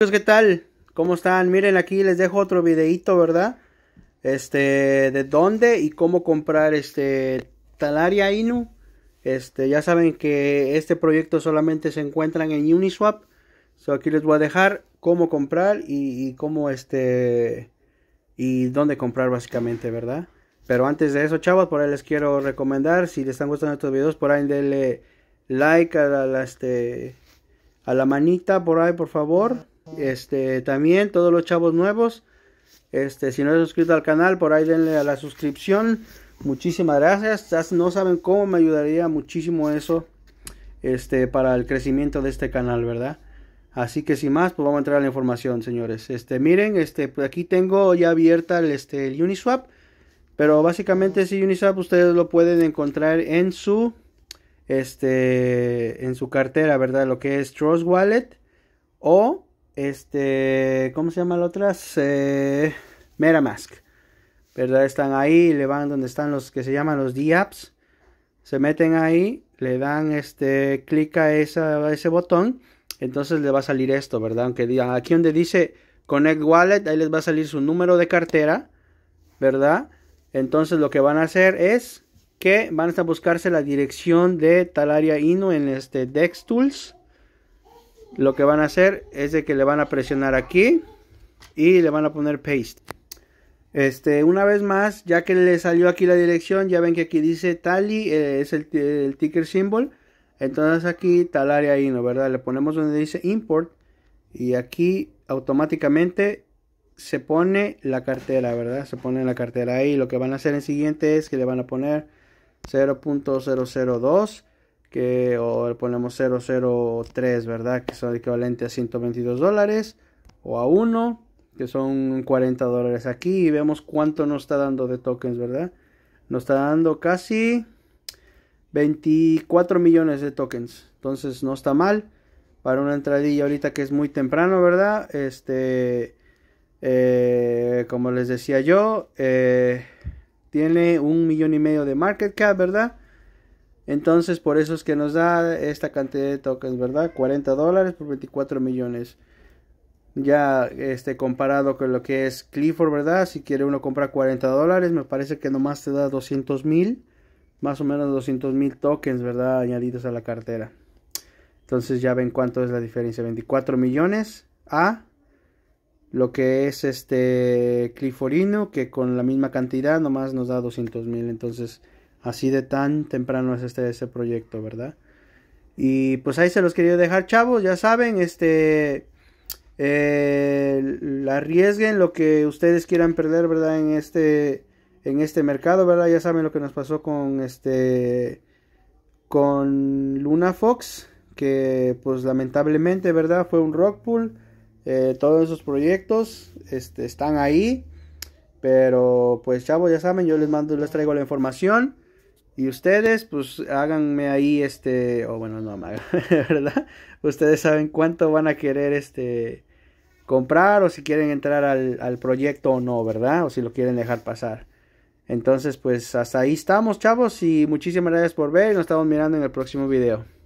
Pues, ¿qué tal? ¿Cómo están? Miren, aquí les dejo otro videito, ¿verdad? Este, de dónde y cómo comprar este Talaria Inu. Este, ya saben que este proyecto solamente se encuentran en Uniswap. So, aquí les voy a dejar cómo comprar y, cómo este y dónde comprar básicamente, ¿verdad? Pero antes de eso, chavos, por ahí les quiero recomendar, si les están gustando estos videos, por ahí denle like a este, a la manita por ahí, por favor. Este, también todos los chavos nuevos. Este, si no es suscrito al canal, por ahí denle a la suscripción. Muchísimas gracias. No saben cómo me ayudaría muchísimo eso. Este, para el crecimiento de este canal, ¿verdad? Así que sin más, pues vamos a entrar a la información, señores. Este, miren, este, pues aquí tengo ya abierta el, este, el Uniswap. Pero básicamente ese Uniswap ustedes lo pueden encontrar en su, este, en su cartera, ¿verdad? Lo que es Trust Wallet o este, ¿cómo se llama la otra? Metamask. ¿Verdad? Están ahí, le van donde están los que se llaman los Dapps Se meten ahí, le dan este, clic a, ese botón. Entonces le va a salir esto, ¿verdad? Aunque diga, aquí donde dice Connect Wallet, ahí les va a salir su número de cartera, ¿verdad? Entonces lo que van a hacer es que van a buscarse la dirección de tal área INU en este DexTools. Tools lo que van a hacer es de que le van a presionar aquí y le van a poner paste. Este, una vez más, ya que le salió aquí la dirección, ya ven que aquí dice Tally, eh, es el, ticker symbol. Entonces aquí tal área ahí, ¿no? ¿Verdad? Le ponemos donde dice import y aquí automáticamente se pone la cartera, ¿verdad? Se pone la cartera ahí. Lo que van a hacer en siguiente es que le van a poner 0.002 que o ponemos 003, ¿verdad? Que son equivalentes a 122 dólares o a 1, que son 40 dólares aquí y vemos cuánto nos está dando de tokens, ¿verdad? Nos está dando casi 24 millones de tokens. Entonces no está mal para una entradilla ahorita que es muy temprano, ¿verdad? Este, eh, como les decía yo, eh, tiene un millón y medio de market cap, ¿verdad? Entonces, por eso es que nos da esta cantidad de tokens, ¿verdad? 40 dólares por 24 millones. Ya este, comparado con lo que es Clifford, ¿verdad? Si quiere uno comprar 40 dólares, me parece que nomás te da 200 mil, más o menos 200 mil tokens, ¿verdad? Añadidos a la cartera. Entonces ya ven cuánto es la diferencia, 24 millones a lo que es este Cliforino, que con la misma cantidad nomás nos da 200 mil. Entonces, Así de tan temprano es este, ese proyecto, ¿verdad? Y pues ahí se los quería dejar, chavos, ya saben, este... Eh, arriesguen lo que ustedes quieran perder, ¿verdad? En este, en este mercado, ¿verdad? Ya saben lo que nos pasó con este, con Luna Fox, que pues lamentablemente, ¿verdad? Fue un rock pool. Eh, todos esos proyectos este, están ahí. Pero pues chavos, ya saben, yo les mando, les traigo la información. Y ustedes, pues háganme ahí este, o bueno, no, ¿verdad? Ustedes saben cuánto van a querer este comprar o si quieren entrar al, al proyecto o no, ¿verdad? O si lo quieren dejar pasar. Entonces, pues hasta ahí estamos, chavos, y muchísimas gracias por ver. Nos estamos mirando en el próximo video.